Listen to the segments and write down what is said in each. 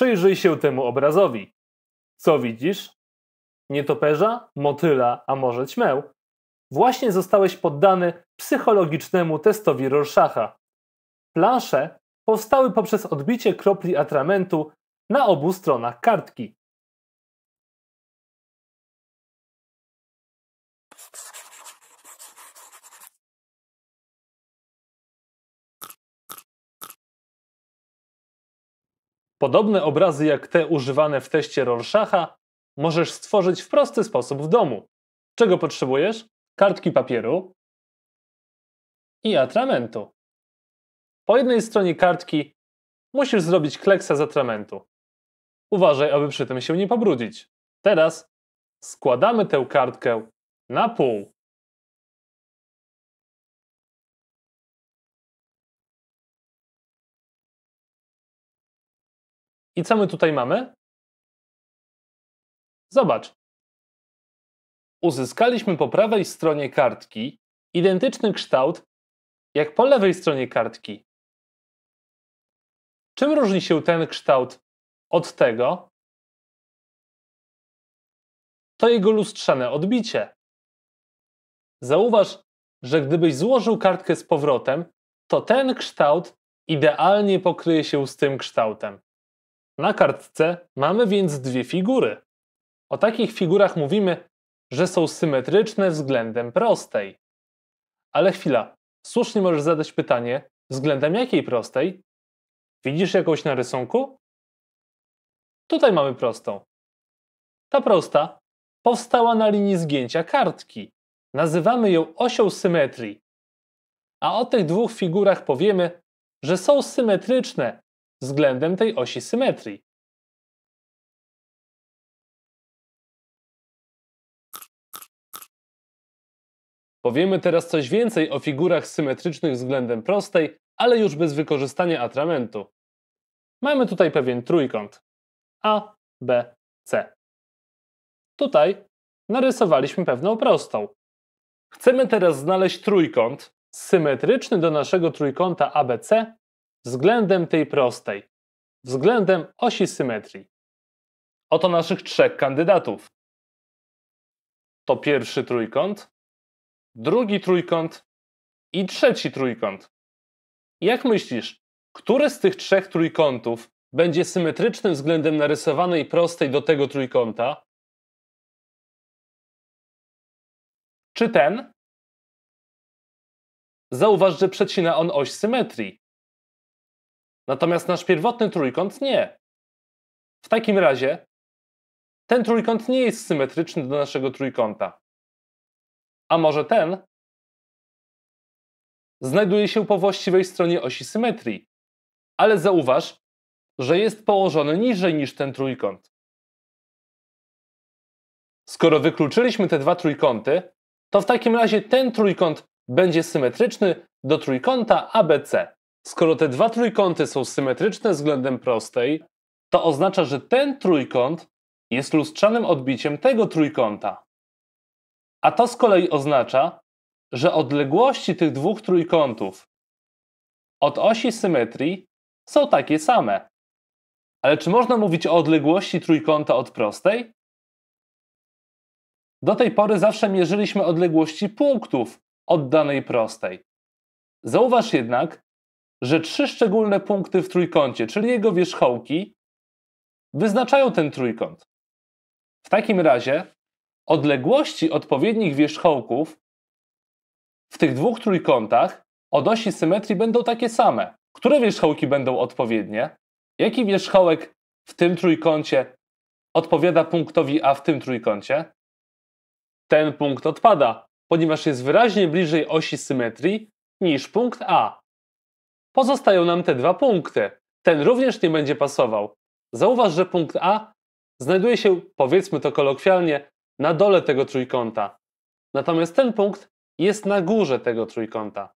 przyjrzyj się temu obrazowi. Co widzisz? Nietoperza, motyla, a może ćmeł? Właśnie zostałeś poddany psychologicznemu testowi Rorschacha. Plansze powstały poprzez odbicie kropli atramentu na obu stronach kartki. Podobne obrazy jak te używane w teście Rorschacha możesz stworzyć w prosty sposób w domu. Czego potrzebujesz? Kartki papieru i atramentu. Po jednej stronie kartki musisz zrobić kleksa z atramentu. Uważaj, aby przy tym się nie pobrudzić. Teraz składamy tę kartkę na pół. I co my tutaj mamy? Zobacz. Uzyskaliśmy po prawej stronie kartki identyczny kształt jak po lewej stronie kartki. Czym różni się ten kształt od tego? To jego lustrzane odbicie. Zauważ, że gdybyś złożył kartkę z powrotem, to ten kształt idealnie pokryje się z tym kształtem. Na kartce mamy więc dwie figury. O takich figurach mówimy, że są symetryczne względem prostej. Ale chwila, słusznie możesz zadać pytanie, względem jakiej prostej? Widzisz jakąś na rysunku? Tutaj mamy prostą. Ta prosta powstała na linii zgięcia kartki. Nazywamy ją osią symetrii. A o tych dwóch figurach powiemy, że są symetryczne względem tej osi symetrii. Powiemy teraz coś więcej o figurach symetrycznych względem prostej, ale już bez wykorzystania atramentu. Mamy tutaj pewien trójkąt A, B, C. Tutaj narysowaliśmy pewną prostą. Chcemy teraz znaleźć trójkąt symetryczny do naszego trójkąta ABC względem tej prostej, względem osi symetrii. Oto naszych trzech kandydatów. To pierwszy trójkąt, drugi trójkąt i trzeci trójkąt. Jak myślisz, który z tych trzech trójkątów będzie symetrycznym względem narysowanej prostej do tego trójkąta? Czy ten? Zauważ, że przecina on oś symetrii. Natomiast nasz pierwotny trójkąt nie. W takim razie ten trójkąt nie jest symetryczny do naszego trójkąta. A może ten znajduje się po właściwej stronie osi symetrii. Ale zauważ, że jest położony niżej niż ten trójkąt. Skoro wykluczyliśmy te dwa trójkąty, to w takim razie ten trójkąt będzie symetryczny do trójkąta ABC. Skoro te dwa trójkąty są symetryczne względem prostej, to oznacza, że ten trójkąt jest lustrzanym odbiciem tego trójkąta. A to z kolei oznacza, że odległości tych dwóch trójkątów od osi symetrii są takie same. Ale czy można mówić o odległości trójkąta od prostej? Do tej pory zawsze mierzyliśmy odległości punktów od danej prostej. Zauważ jednak, że trzy szczególne punkty w trójkącie, czyli jego wierzchołki, wyznaczają ten trójkąt. W takim razie odległości odpowiednich wierzchołków w tych dwóch trójkątach od osi symetrii będą takie same. Które wierzchołki będą odpowiednie? Jaki wierzchołek w tym trójkącie odpowiada punktowi A w tym trójkącie? Ten punkt odpada, ponieważ jest wyraźnie bliżej osi symetrii niż punkt A. Pozostają nam te dwa punkty. Ten również nie będzie pasował. Zauważ, że punkt A znajduje się, powiedzmy to kolokwialnie, na dole tego trójkąta. Natomiast ten punkt jest na górze tego trójkąta.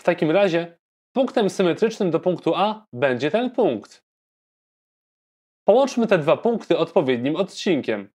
W takim razie punktem symetrycznym do punktu A będzie ten punkt. Połączmy te dwa punkty odpowiednim odcinkiem.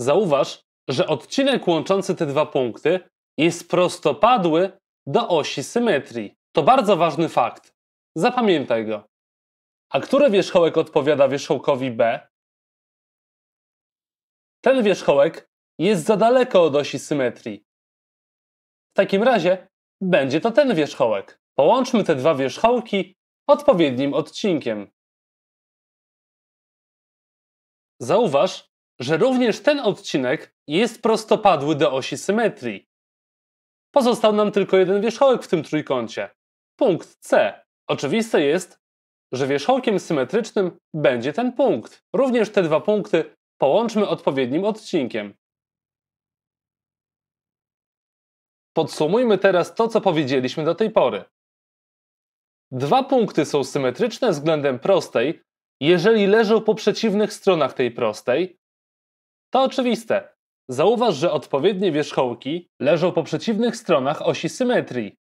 Zauważ, że odcinek łączący te dwa punkty jest prostopadły do osi symetrii. To bardzo ważny fakt. Zapamiętaj go. A który wierzchołek odpowiada wierzchołkowi B? Ten wierzchołek jest za daleko od osi symetrii. W takim razie będzie to ten wierzchołek. Połączmy te dwa wierzchołki odpowiednim odcinkiem. Zauważ, że również ten odcinek jest prostopadły do osi symetrii. Pozostał nam tylko jeden wierzchołek w tym trójkącie. Punkt C. Oczywiste jest, że wierzchołkiem symetrycznym będzie ten punkt. Również te dwa punkty połączmy odpowiednim odcinkiem. Podsumujmy teraz to, co powiedzieliśmy do tej pory. Dwa punkty są symetryczne względem prostej, jeżeli leżą po przeciwnych stronach tej prostej. To oczywiste. Zauważ, że odpowiednie wierzchołki leżą po przeciwnych stronach osi symetrii.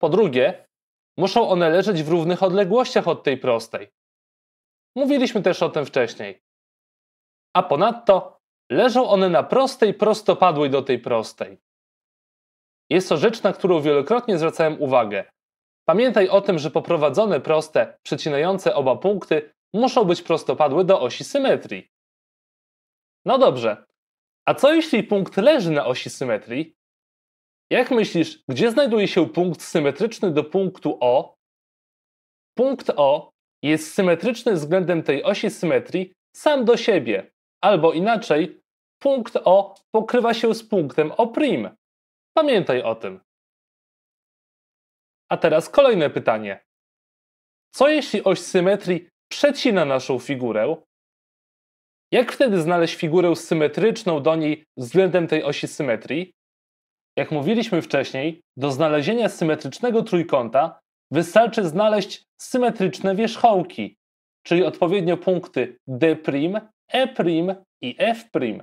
Po drugie, muszą one leżeć w równych odległościach od tej prostej. Mówiliśmy też o tym wcześniej. A ponadto leżą one na prostej prostopadłej do tej prostej. Jest to rzecz, na którą wielokrotnie zwracałem uwagę. Pamiętaj o tym, że poprowadzone proste, przecinające oba punkty muszą być prostopadłe do osi symetrii. No dobrze, a co jeśli punkt leży na osi symetrii? Jak myślisz, gdzie znajduje się punkt symetryczny do punktu O? Punkt O jest symetryczny względem tej osi symetrii sam do siebie, albo inaczej, punkt O pokrywa się z punktem O'. Pamiętaj o tym. A teraz kolejne pytanie. Co jeśli oś symetrii przecina naszą figurę? Jak wtedy znaleźć figurę symetryczną do niej względem tej osi symetrii? Jak mówiliśmy wcześniej, do znalezienia symetrycznego trójkąta wystarczy znaleźć symetryczne wierzchołki, czyli odpowiednio punkty D', E' i F'.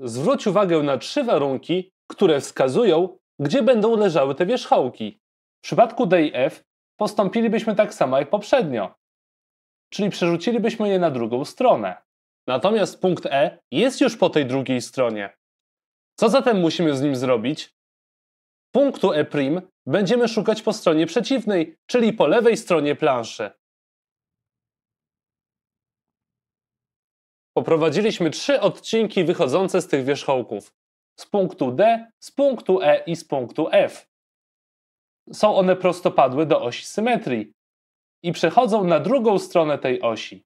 Zwróć uwagę na trzy warunki, które wskazują, gdzie będą leżały te wierzchołki. W przypadku D i F postąpilibyśmy tak samo jak poprzednio, czyli przerzucilibyśmy je na drugą stronę. Natomiast punkt E jest już po tej drugiej stronie. Co zatem musimy z nim zrobić? Punktu E' będziemy szukać po stronie przeciwnej, czyli po lewej stronie planszy. Poprowadziliśmy trzy odcinki wychodzące z tych wierzchołków. Z punktu D, z punktu E i z punktu F. Są one prostopadłe do osi symetrii i przechodzą na drugą stronę tej osi.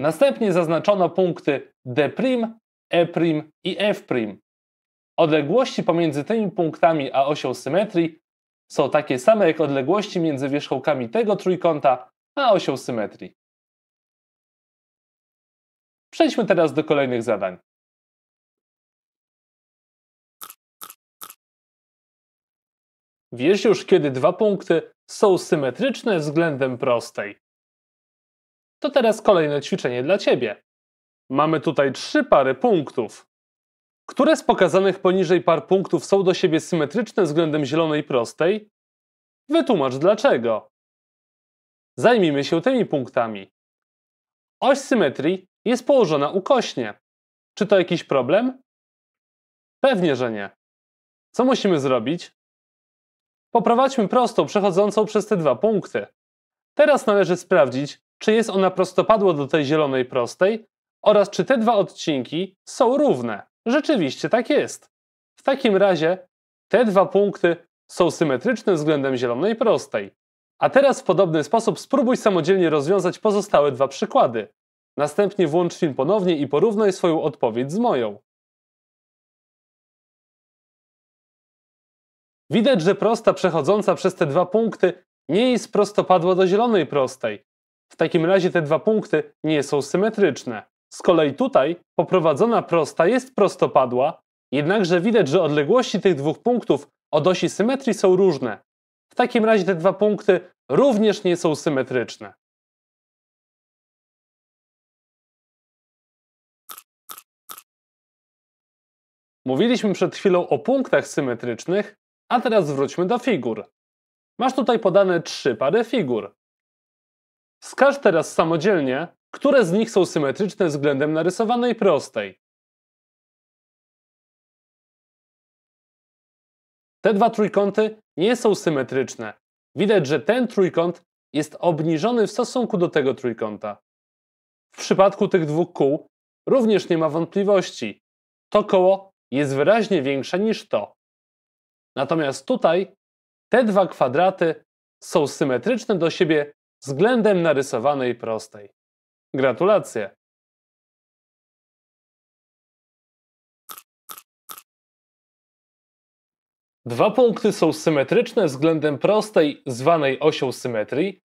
Następnie zaznaczono punkty D', E' i F'. Odległości pomiędzy tymi punktami a osią symetrii są takie same jak odległości między wierzchołkami tego trójkąta a osią symetrii. Przejdźmy teraz do kolejnych zadań. Wiesz już, kiedy dwa punkty są symetryczne względem prostej. To teraz kolejne ćwiczenie dla Ciebie. Mamy tutaj trzy pary punktów. Które z pokazanych poniżej par punktów są do siebie symetryczne względem zielonej prostej? Wytłumacz dlaczego. Zajmijmy się tymi punktami. Oś symetrii jest położona ukośnie. Czy to jakiś problem? Pewnie, że nie. Co musimy zrobić? Poprowadźmy prostą przechodzącą przez te dwa punkty. Teraz należy sprawdzić, czy jest ona prostopadła do tej zielonej prostej oraz czy te dwa odcinki są równe. Rzeczywiście tak jest. W takim razie te dwa punkty są symetryczne względem zielonej prostej. A teraz w podobny sposób spróbuj samodzielnie rozwiązać pozostałe dwa przykłady. Następnie włącz film ponownie i porównaj swoją odpowiedź z moją. Widać, że prosta przechodząca przez te dwa punkty nie jest prostopadła do zielonej prostej, w takim razie te dwa punkty nie są symetryczne. Z kolei tutaj poprowadzona prosta jest prostopadła, jednakże widać, że odległości tych dwóch punktów od osi symetrii są różne. W takim razie te dwa punkty również nie są symetryczne. Mówiliśmy przed chwilą o punktach symetrycznych, a teraz wróćmy do figur. Masz tutaj podane trzy pary figur. Wskaż teraz samodzielnie, które z nich są symetryczne względem narysowanej prostej. Te dwa trójkąty nie są symetryczne. Widać, że ten trójkąt jest obniżony w stosunku do tego trójkąta. W przypadku tych dwóch kół również nie ma wątpliwości. To koło jest wyraźnie większe niż to. Natomiast tutaj te dwa kwadraty są symetryczne do siebie względem narysowanej prostej. Gratulacje! Dwa punkty są symetryczne względem prostej, zwanej osią symetrii,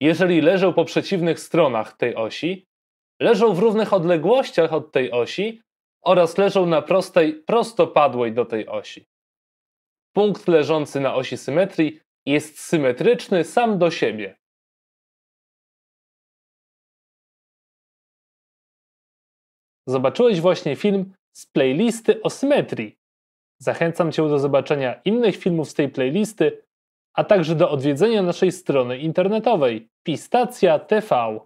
jeżeli leżą po przeciwnych stronach tej osi, leżą w równych odległościach od tej osi oraz leżą na prostej prostopadłej do tej osi. Punkt leżący na osi symetrii jest symetryczny sam do siebie. Zobaczyłeś właśnie film z playlisty o symetrii. Zachęcam Cię do zobaczenia innych filmów z tej playlisty, a także do odwiedzenia naszej strony internetowej pistacja.tv.